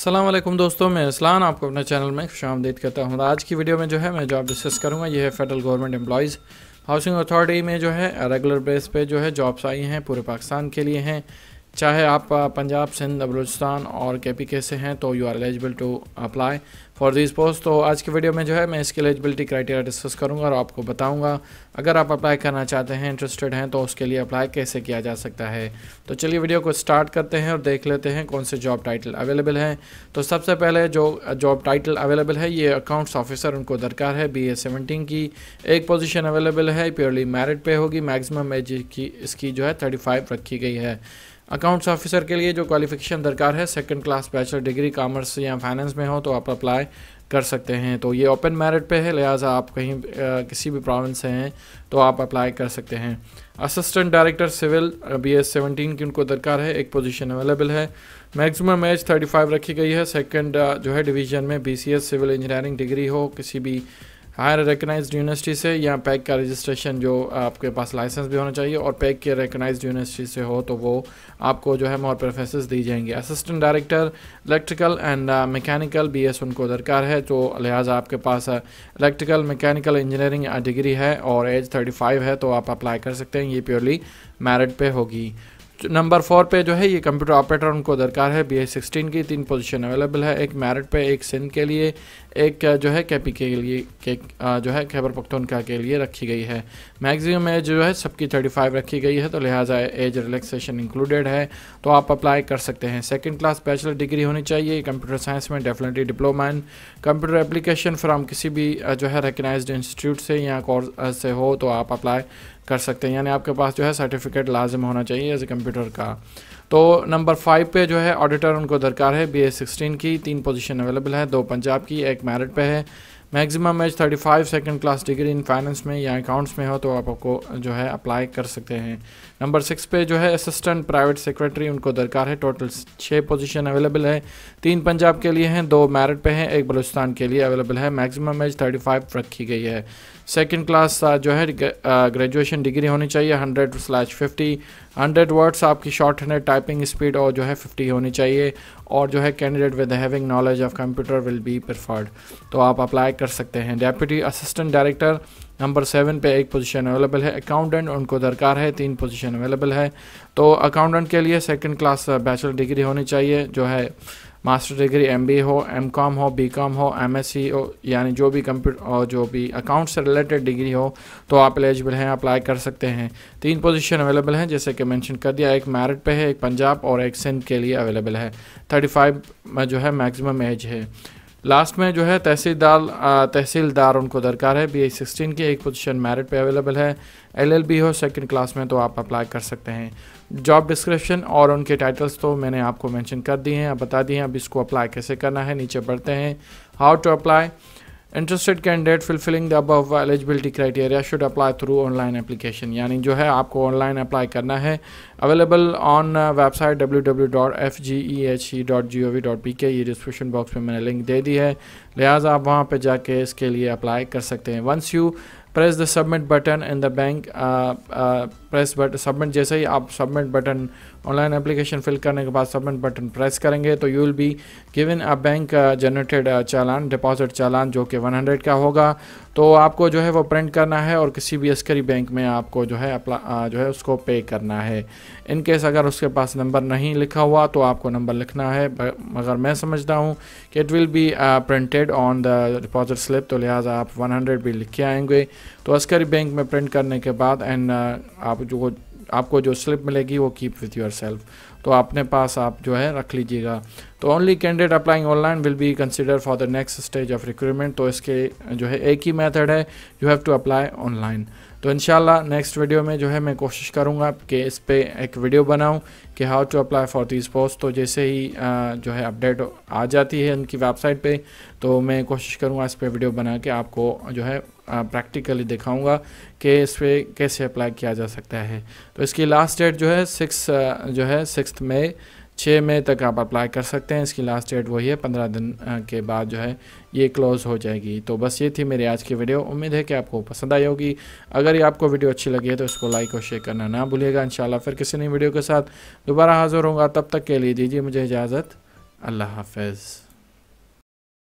असलम दोस्तों मैं इसलान आपको अपने चैनल में खुश आमदीद करता हूँ आज की वीडियो में जो है मैं जॉब डिस्कस करूँगा ये है federal government employees housing authority में जो है रेगुलर बेस पे जो है जॉब्स आई हैं पूरे पाकिस्तान के लिए हैं चाहे आप पंजाब सिंध बलूचिस्तान और के पी के से हैं तो you are eligible to apply for this post तो आज की वीडियो में जो है मैं इसकी एलिजिबिलिटी क्राइटेरिया डिस्कस करूंगा और आपको बताऊंगा अगर आप अप्लाई करना चाहते हैं इंटरेस्टेड हैं तो उसके लिए अप्लाई कैसे किया जा सकता है तो चलिए वीडियो को स्टार्ट करते हैं और देख लेते हैं कौन से जॉब टाइटल अवेलेबल हैं तो सबसे पहले जो जॉब टाइटल अवेलेबल है ये अकाउंट्स ऑफिसर उनको दरकार है बी ए सेवनटीन की एक पोजिशन अवेलेबल है प्योरली मेरिट पे होगी मैक्मम एज की इसकी जो है थर्टी फाइव रखी गई है अकाउंट्स ऑफिसर के लिए जो क्वालिफिकेशन दरकार है second class bachelor degree commerce या फाइनेंस में हो तो आप अप्लाई कर सकते हैं तो ये ओपन मेरिट पे है लिहाजा आप कहीं आ, किसी भी प्रोविंस से हैं तो आप अप्लाई कर सकते हैं assistant director civil B S seventeen की उनको दरकार है एक पोजीशन अवेलेबल है मैक्सिमम एज फाइव रखी गई है सेकंड जो है डिवीजन में B C S civil engineering degree हो किसी भी हायर रिकगनाइज यूनिवर्सिटी से या पैक का रजिस्ट्रेशन जो आपके पास लाइसेंस भी होना चाहिए और पैक के रिकगनाइज यूनिवर्सिटी से हो तो वो आपको जो है मोर प्रोफेसर्स दी जाएंगे assistant director electrical and mechanical B S उनको दरकार है तो लिहाजा आपके पास इलेक्ट्रिकल मैकेनिकल इंजीनियरिंग डिग्री है और एज थर्टी फाइव है तो आप अप्लाई कर सकते हैं ये प्योरली मेरिट पे होगी नंबर फोर पे जो है ये कंप्यूटर ऑपरेटर उनको दरकार है बी एस सिक्सटीन की तीन पोजीशन अवेलेबल है एक मेरिट पे एक सिंध के लिए एक जो है के पी के लिए के जो है खैबर पख्तनखा के लिए रखी गई है मैक्सिमम एज जो है सबकी थर्टी फाइव रखी गई है तो लिहाजा एज रिलैक्सेशन इंक्लूडेड है तो आप अप्लाई कर सकते हैं सेकेंड क्लास बैचलर डिग्री होनी चाहिए कंप्यूटर साइंस में definitely diploma in computer application from किसी भी जो है रिकगनाइज इंस्टीट्यूट से या कोर्स से हो तो आप अप्लाई कर सकते हैं यानी आपके पास जो है सर्टिफिकेट लाजम होना चाहिए एज ए कंप्यूटर का तो नंबर फाइव पे जो है ऑडिटर उनको दरकार है बी ए सिक्सटीन की तीन पोजीशन अवेलेबल है दो पंजाब की एक मेरिट पे है maximum age 35 second class degree in finance में या अकाउंट्स में हो तो आप आपको जो है अप्लाई कर सकते हैं नंबर सिक्स पे जो है असिस्टेंट प्राइवेट सेक्रेटरी उनको दरकार है टोटल छः पोजीशन अवेलेबल है तीन पंजाब के लिए हैं दो मेरिट पे हैं एक बलूचिस्तान के लिए अवेलेबल है मैक्सिमम एज 35 रखी गई है सेकेंड क्लास जो है ग्रेजुएशन डिग्री होनी चाहिए hundred slash fifty hundred words आपकी शॉर्ट हैंड टाइपिंग स्पीड और जो है फिफ्टी होनी चाहिए और जो है candidate with having knowledge of computer will be preferred तो आप अप्लाई कर सकते हैं deputy assistant director number seven पे एक पोजीशन अवेलेबल है अकाउंटेंट उनको दरकार है तीन पोजीशन अवेलेबल है तो अकाउंटेंट के लिए सेकंड क्लास बैचलर डिग्री होनी चाहिए जो है मास्टर डिग्री एम बी हो एम कॉम हो बी कॉम हो एम एस सी हो यानी जो भी कंप्यूटर और जो भी अकाउंट से रिलेटेड डिग्री हो तो आप एलिजिबल हैं अप्लाई कर सकते हैं तीन पोजीशन अवेलेबल हैं जैसे कि मेंशन कर दिया एक मेरिट पे है एक पंजाब और एक सिंध के लिए अवेलेबल है थर्टी फाइव में जो है मैक्सिमम एज है लास्ट में जो है तहसीलदार तहसीलदार उनको दरकार है बी ए सिक्सटीन की एक पोजीशन मेरिट पे अवेलेबल है एलएलबी हो सेकंड क्लास में तो आप अप्लाई कर सकते हैं जॉब डिस्क्रिप्शन और उनके टाइटल्स तो मैंने आपको मेंशन कर दिए हैं अब बता दिए हैं अब इसको अप्लाई कैसे करना है नीचे बढ़ते हैं how to apply interested candidate fulfilling the अब eligibility criteria should apply through online application यानी जो है आपको ऑनलाइन अप्लाई करना है available on website uh, www.fgehe.gov.pk ये डिस्क्रिप्शन बॉक्स में मैंने लिंक दे दी है लिहाजा आप वहाँ पे जाके इसके लिए अप्लाई कर सकते हैं once you press the submit button in the bank press but submit जैसे ही आप submit button online application fill करने के बाद सबमिट बटन प्रेस करेंगे तो you will be given a bank generated challan deposit challan जो कि 100 का होगा तो आपको जो है वो प्रिंट करना है और किसी भी अस्करी बैंक में आपको जो है अपला जो है उसको पे करना है इन केस अगर उसके पास नंबर नहीं लिखा हुआ तो आपको नंबर लिखना है मगर मैं समझता हूँ कि it will be printed on the deposit slip तो लिहाजा आप 100 भी लिख के आएंगे तो अस्करी बैंक में प्रिंट करने के बाद एंड आप जो आपको जो स्लिप मिलेगी वो कीप विथ योर सेल्फ तो अपने पास आप जो है रख लीजिएगा तो only candidate applying online will be consider for the next stage of recruitment तो इसके जो है एक ही मेथड है you have to apply online तो इन नेक्स्ट वीडियो में जो है मैं कोशिश करूँगा कि इस पर एक वीडियो बनाऊँ कि how to apply for this post तो जैसे ही जो है अपडेट आ जाती है उनकी वेबसाइट पे तो मैं कोशिश करूँगा इस पर वीडियो बना के आपको जो है प्रैक्टिकली दिखाऊंगा कि इस पर कैसे अप्लाई किया जा सकता है तो इसकी लास्ट डेट जो है सिक्स जो है सिक्स मई छः मई तक आप अप्लाई कर सकते हैं इसकी लास्ट डेट वही है पंद्रह दिन के बाद जो है ये क्लोज़ हो जाएगी तो बस ये थी मेरी आज की वीडियो उम्मीद है कि आपको पसंद आई होगी अगर ये आपको वीडियो अच्छी लगी है तो इसको लाइक और शेयर करना ना भूलिएगा इन फिर किसी नई वीडियो के साथ दोबारा हाजिर होगा तब तक के लिए दीजिए मुझे इजाज़त अल्लाह हाफिज़